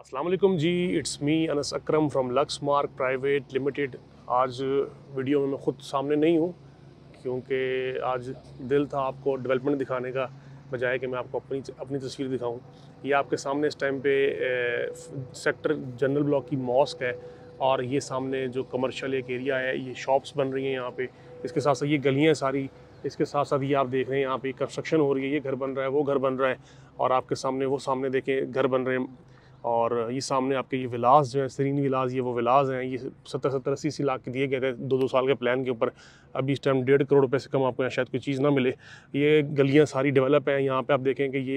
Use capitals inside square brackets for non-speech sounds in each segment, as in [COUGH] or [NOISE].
Aslam ji it's me Anas Akram from lux mark private limited आज video में मैं ख़ुद सामने नहीं हूँ क्योंकि आज दिल था आपको डेवलपमेंट दिखाने का बजाय कि मैं आपको अपनी अपनी तस्वीर दिखाऊं ये आपके सामने इस टाइम पे ए, सेक्टर जनरल ब्लॉक की मॉस्क है और ये सामने जो कमर्शियल एक एरिया है ये शॉप्स बन रही हैं यहाँ पे इसके साथ साथ ये गलियाँ सारी इसके साथ साथ ये आप देख रहे हैं यहाँ पे कंस्ट्रक्शन हो रही है ये घर बन रहा है वो घर बन रहा है और आपके सामने वो सामने देखें घर बन रहे हैं और ये सामने आपके ये विलास जो है सरीन विलास ये वो विलास हैं ये सत्तर सत्तर अस्सी अस्सी लाख के दिए गए थे दो दो साल के प्लान के ऊपर अभी इस टाइम डेढ़ करोड़ रुपये से कम आपको यहाँ शायद कोई चीज़ ना मिले ये गलियाँ सारी डेवलप हैं यहाँ पे आप देखें कि ये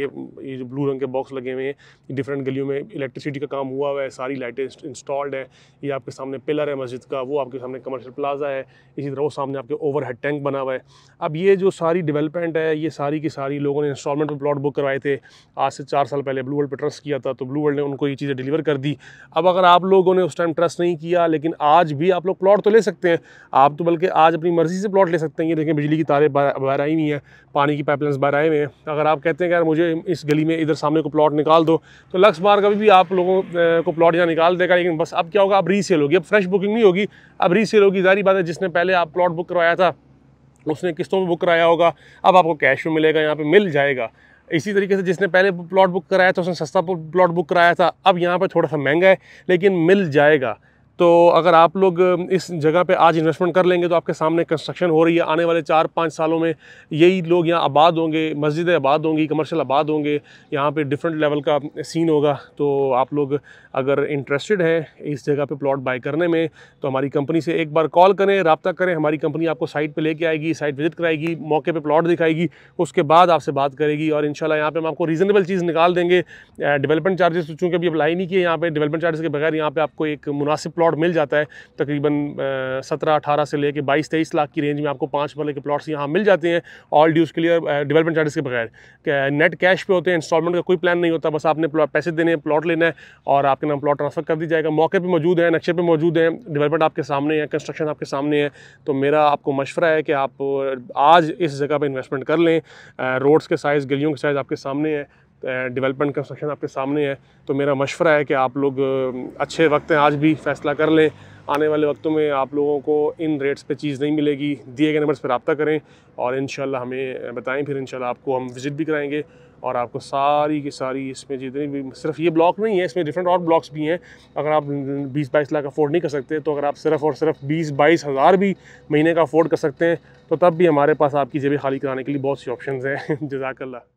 ये जो ब्लू रंग के बॉक्स लगे हुए हैं डिफरेंट गलियों में इलेक्ट्रिसिटी का काम हुआ हुआ है सारी लाइटें इंस्टॉल्ड हैं ये आपके सामने पिलर है मस्जिद का वो आपके सामने कमर्शल प्लाजा है इसी तरह वो सामने आपके ओवर हेड टैंक बना हुआ है अब ये जो सारी डिवेलपमेंट है ये सारी की सारी लोगों ने इंस्टॉलमेंट पर प्लाट बुक करवाए थे आज से चार साल पहले ब्लू वर्ल्ड पर ट्रस्ट किया था तो ब्लू वर्ल्ड ने उनको ये चीज़ें डिलीवर कर दी अब अगर आप लोगों ने उस टाइम ट्रस्ट नहीं किया लेकिन आज भी आप लोग प्लॉट तो ले सकते हैं आप तो बल्कि आज अपनी मर्ज़ी से प्लॉट ले सकते हैं ये देखें बिजली की तारें बाहर आई हुई हैं पानी की पाइपलाइंस बाहर आए हुए हैं अगर आप कहते हैं यार मुझे इस गली में इधर सामने को प्लॉट निकाल दो तो लक्स बार कभी भी आप लोगों को प्लॉट यहाँ निकाल देगा लेकिन बस अब क्या होगा अब रीसेल होगी अब फ्रेश बुकिंग नहीं होगी अब रीसेल होगी जारी बात है जिसने पहले आप प्लॉट बुक करवाया था उसने किस्तों में बुक कराया होगा अब आपको कैश में मिलेगा यहाँ पे मिल जाएगा इसी तरीके से जिसने पहले प्लॉट बुक कराया था उसने सस्ता प्लॉट बुक कराया था अब यहाँ पर थोड़ा सा महंगा है लेकिन मिल जाएगा तो अगर आप लोग इस जगह पे आज इन्वेस्टमेंट कर लेंगे तो आपके सामने कंस्ट्रक्शन हो रही है आने वाले चार पाँच सालों में यही लोग यहाँ आबाद होंगे मस्जिदें आबाद होंगी कमर्शियल आबाद होंगे यहाँ पे डिफरेंट लेवल का सीन होगा तो आप लोग अगर इंटरेस्टेड हैं इस जगह पे प्लॉट बाय करने में तो हमारी कंपनी से एक बार कॉल करें रबता करें हमारी कंपनी आपको साइट पर लेके आएगी साइट विजिट कराएगी मौके पर प्लाट दिखाएगी उसके बाद आपसे बात करेगी और इन यहाँ पर हम आपको रीज़नेबल चीज़ निकाल देंगे डेवलपमेंट चार्जेस चूँकि अभी अप्लाई नहीं किए यहाँ पर डेवलपमेंट चार्जेस के बगैर यहाँ पर आपको एक मुनासिब प्लॉट मिल जाता है तकरीबन सत्रह अठारह से लेकर बाईस तेईस लाख की रेंज में आपको पाँच मरल के प्लाट्स यहाँ मिल जाते हैं all dues clear development charges के बगैर नेट कैश पे होते हैं इंस्टॉलमेंट का कोई प्लान नहीं होता बस आपने पैसे देने हैं प्लॉट लेना है और आपके नाम प्लॉट ट्रांसफ़र कर दिया जाएगा मौके पर मौजूद है नक्शे पर मौजूद है डेवलपमेंट आपके सामने है कंस्ट्रक्शन आपके सामने है तो मेरा आपको मशवरा है कि आप आज इस जगह पर इन्वेस्टमेंट कर लें रोड्स के साइज़ गलियों के साइज़ आपके सामने है डेवलपमेंट कंस्ट्रक्शन आपके सामने है तो मेरा मशवरा है कि आप लोग अच्छे वक्त हैं आज भी फैसला कर लें आने वाले वक्तों में आप लोगों को इन रेट्स पे चीज़ नहीं मिलेगी दिए गए नंबर्स पर रबता करें और इन हमें बताएं फिर इन आपको हम विज़िट भी कराएँगे और आपको सारी की सारी इसमें जितनी भी सिर्फ ये ब्लॉक नहीं है इसमें डिफरेंट और ब्लॉक्स भी हैं अगर आप 20 बाईस लाख अफोर्ड नहीं कर सकते तो अगर आप सिर्फ और सिर्फ 20 बाईस हज़ार भी महीने का अफोर्ड कर सकते हैं तो तब भी हमारे पास आपकी जेबें खाली कराने के लिए बहुत सी ऑप्शन हैं [LAUGHS] जजाकल्ला